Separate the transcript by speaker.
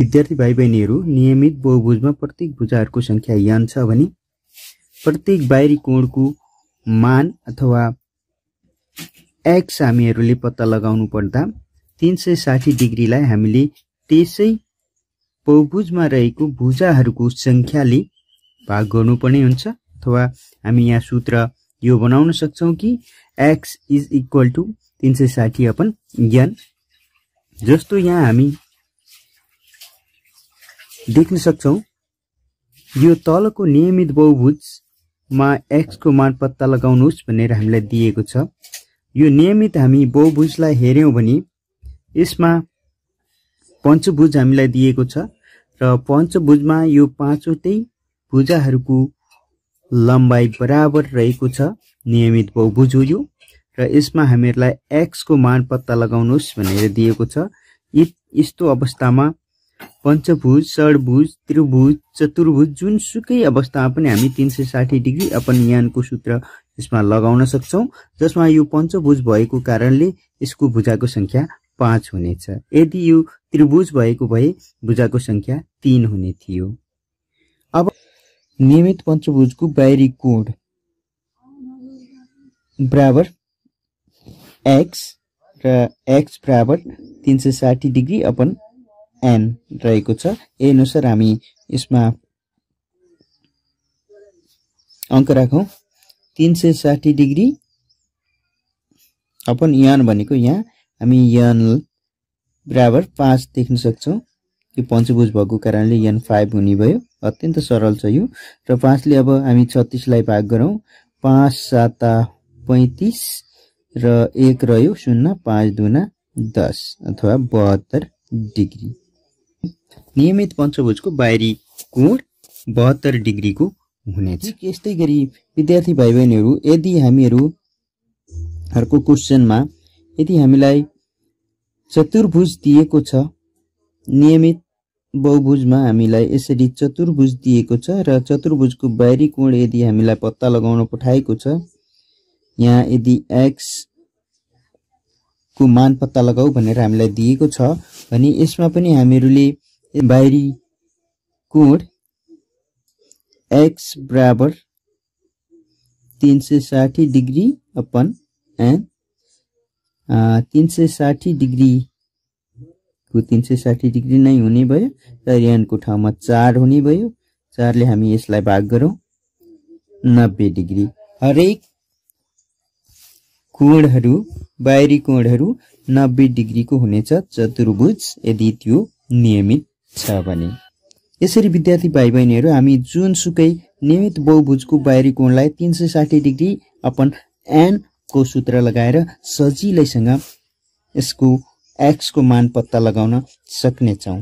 Speaker 1: विद्यार्थी भाइ बहिनीहरू नियमित बहुभुजमा प्रत्येक भुजाहरूको सङ्ख्या यान छ भने प्रत्येक बाहिरी कोणको मान अथवा एक्स हामीहरूले पत्ता लगाउनु पर्दा तिन सय साठी डिग्रीलाई हामीले त्यसै बहुभुजमा रहेको भुजाहरूको सङ्ख्याले भाग गर्नुपर्ने हुन्छ अथवा हामी यहाँ सूत्र यो बनाउन सक्छौँ कि एक्स इज इक्वल टु तिन सय साठी अपन ज्ञान जस्तो यहाँ हामी देख्न सक्छौँ यो तलको नियमित बहुभुजमा एक्सको मान पत्ता लगाउनुहोस् भनेर हामीलाई दिएको छ यो नियमित हामी बहुभुजलाई हेऱ्यौँ भने यसमा पञ्चभुज हामीलाई दिएको छ र पञ्चभुजमा यो पाँचवटै भुजाहरूको लम्बाइ बराबर रहेको छ नियमित बहुभुज हो यो र यसमा हामीहरूलाई एक्सको मान पत्ता लगाउनुहोस् भनेर दिएको छ यस्तो अवस्थामा पञ्चभुज षड्भुज त्रिभुज चतुर्भुज जुनसुकै अवस्थामा पनि हामी तिन सय साठी डिग्री यानको सूत्र यसमा लगाउन सक्छौँ जसमा यो पञ्चभुज भएको कारणले यसको भुजाको सङ्ख्या पाँच हुनेछ यदि यो त्रिभुज भएको भए भुजाको सङ्ख्या तिन हुने थियो अब नियमित पञ्चभुजको बाहिरी कोड बराबर एक्स र एक्स बराबर तिन सय साठी डिग्री अपन एन रहेको छ ए अनुसार हामी यसमा अङ्क राखौँ तिन सय साठी डिग्री अपन यन भनेको यहाँ हामी यन बराबर पाँच देख्न सक्छौँ यो पञ्चभुज भएको कारणले यन फाइभ हुने भयो अत्यन्त सरल छ यो र पाँचले अब हामी छत्तिसलाई भाग गरौँ पाँच साता पैँतिस र एक रह्यो शून्य पाँच दुना दस अथवा बहत्तर डिग्री नियमित पञ्चभुजको बाहिरी कोण बहत्तर डिग्रीको हुनेछ यस्तै गरी विद्यार्थी भाइ बहिनीहरू यदि हामीहरू अर्को क्वेसनमा यदि हामीलाई चतुर्भुज दिएको छ नियमित बहुभुजमा हामीलाई यसरी चतुर्भुज दिएको छ र चतुर्भुजको बाहिरी कोण यदि हामीलाई पत्ता लगाउन पठाएको छ यहाँ यदि एक्स को मान पत्ता लगाऊ भनेर हामीलाई दिएको छ भने यसमा पनि हामीहरूले बाहिरी कोड एक्स बराबर तिन सय साठी डिग्री अपन एन तिन सय साठी डिग्रीको तिन सय साठी डिग्री नै हुने भयो र एनको ठाउँमा चार हुने भयो चारले हामी यसलाई भाग गरौँ नब्बे डिग्री हरेक कोणहरू बाहिरी कोणहरू नब्बे डिग्रीको हुनेछ चतुर्भुज यदि त्यो नियमित छ भने यसरी विद्यार्थी भाइ बहिनीहरू हामी जुनसुकै नियमित बहुभुजको बाहिरी कोणलाई तिन सय साठी डिग्री अपन एनको सूत्र लगाएर सजिलैसँग यसको एक्सको मान पत्ता लगाउन सक्नेछौँ